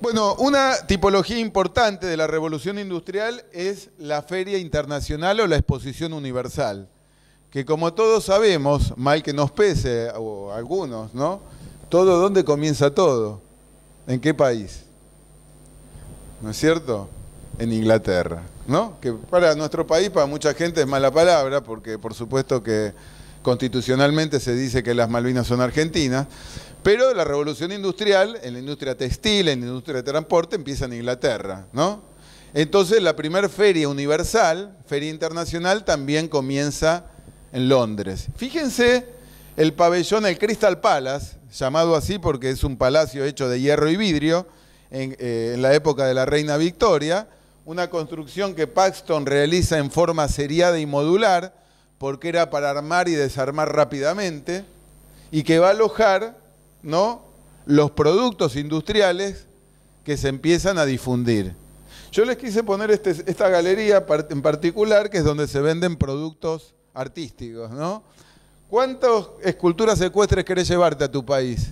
Bueno, una tipología importante de la revolución industrial es la feria internacional o la exposición universal, que como todos sabemos, mal que nos pese, o algunos, ¿no? Todo, ¿dónde comienza todo? ¿En qué país? ¿No es cierto? En Inglaterra, ¿no? Que para nuestro país, para mucha gente es mala palabra, porque por supuesto que constitucionalmente se dice que las Malvinas son argentinas, pero la revolución industrial, en la industria textil, en la industria de transporte, empieza en Inglaterra, ¿no? Entonces la primera feria universal, feria internacional, también comienza en Londres. Fíjense el pabellón, el Crystal Palace, llamado así porque es un palacio hecho de hierro y vidrio, en, eh, en la época de la reina Victoria, una construcción que Paxton realiza en forma seriada y modular, porque era para armar y desarmar rápidamente, y que va a alojar ¿no? los productos industriales que se empiezan a difundir. Yo les quise poner este, esta galería en particular, que es donde se venden productos artísticos. ¿no? ¿Cuántas esculturas secuestres querés llevarte a tu país?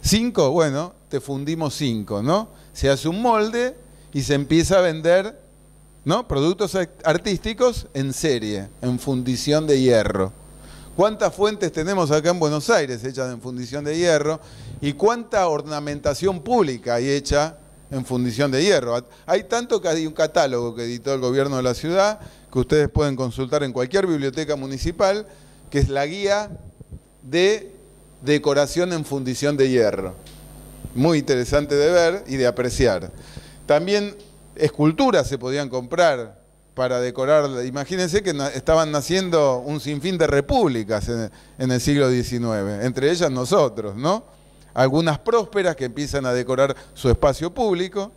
¿Cinco? Bueno, te fundimos cinco, ¿no? Se hace un molde y se empieza a vender ¿no? Productos artísticos en serie, en fundición de hierro. ¿Cuántas fuentes tenemos acá en Buenos Aires hechas en fundición de hierro? ¿Y cuánta ornamentación pública hay hecha en fundición de hierro? Hay tanto que hay un catálogo que editó el gobierno de la ciudad, que ustedes pueden consultar en cualquier biblioteca municipal, que es la guía de decoración en fundición de hierro. Muy interesante de ver y de apreciar. También esculturas se podían comprar para decorar. Imagínense que estaban naciendo un sinfín de repúblicas en, el siglo XIX, entre ellas nosotros, ¿no? Algunas prósperas que empiezan a decorar su espacio público,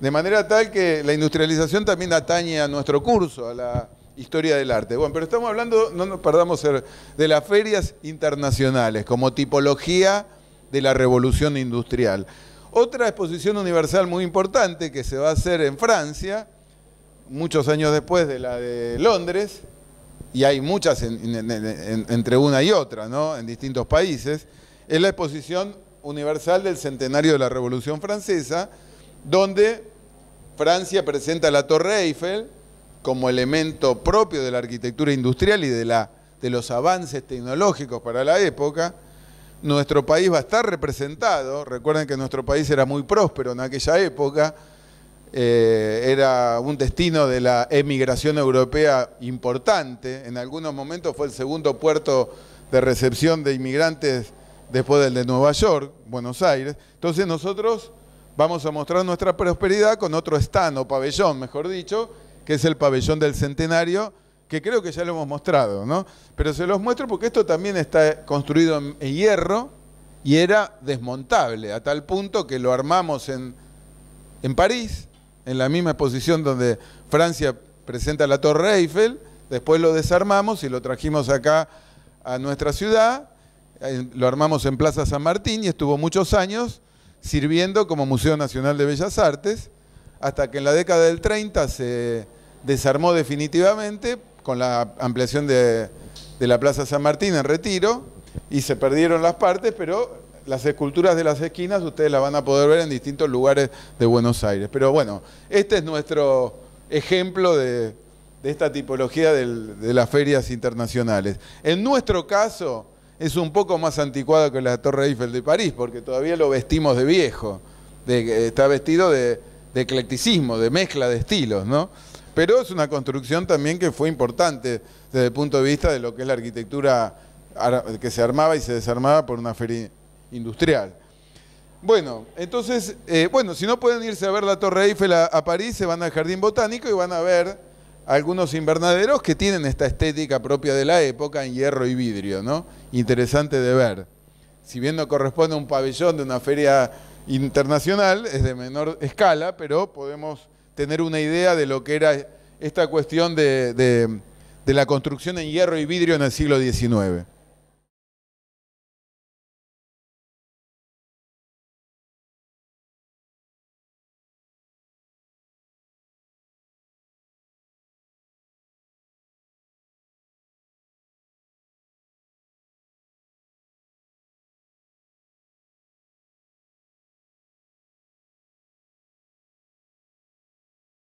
de manera tal que la industrialización también atañe a nuestro curso, a la historia del arte. Bueno, pero estamos hablando, no nos perdamos, de las ferias internacionales como tipología de la revolución industrial. Otra exposición universal muy importante que se va a hacer en Francia, muchos años después de la de Londres, y hay muchas entre una y otra, ¿no? En distintos países, es la exposición universal del centenario de la Revolución Francesa, donde Francia presenta la Torre Eiffel como elemento propio de la arquitectura industrial y de los avances tecnológicos para la época nuestro país va a estar representado. Recuerden que nuestro país era muy próspero en aquella época. Eh, era un destino de la emigración europea importante. En algunos momentos fue el segundo puerto de recepción de inmigrantes después del de Nueva York, Buenos Aires. Entonces nosotros vamos a mostrar nuestra prosperidad con otro stand o pabellón, mejor dicho, que es el pabellón del centenario, que creo que ya lo hemos mostrado, ¿no? Pero se los muestro porque esto también está construido en hierro y era desmontable, a tal punto que lo armamos en, en París, en la misma exposición donde Francia presenta la Torre Eiffel, después lo desarmamos y lo trajimos acá a nuestra ciudad, eh, lo armamos en Plaza San Martín y estuvo muchos años sirviendo como Museo Nacional de Bellas Artes, hasta que en la década del 30 se desarmó definitivamente con la ampliación de, la Plaza San Martín en retiro y se perdieron las partes, pero las esculturas de las esquinas ustedes las van a poder ver en distintos lugares de Buenos Aires. Pero bueno, este es nuestro ejemplo de, esta tipología de las ferias internacionales. En nuestro caso es un poco más anticuado que la Torre Eiffel de París, porque todavía lo vestimos de viejo, está vestido de, de eclecticismo, de mezcla de estilos, ¿no? Pero es una construcción también que fue importante desde el punto de vista de lo que es la arquitectura que se armaba y se desarmaba por una feria industrial. Bueno, entonces, eh, bueno, si no pueden irse a ver la Torre Eiffel a, París, se van al Jardín Botánico y van a ver algunos invernaderos que tienen esta estética propia de la época en hierro y vidrio, ¿no? Interesante de ver. Si bien no corresponde a un pabellón de una feria internacional, es de menor escala, pero podemos tener una idea de lo que era esta cuestión de, la construcción en hierro y vidrio en el siglo XIX.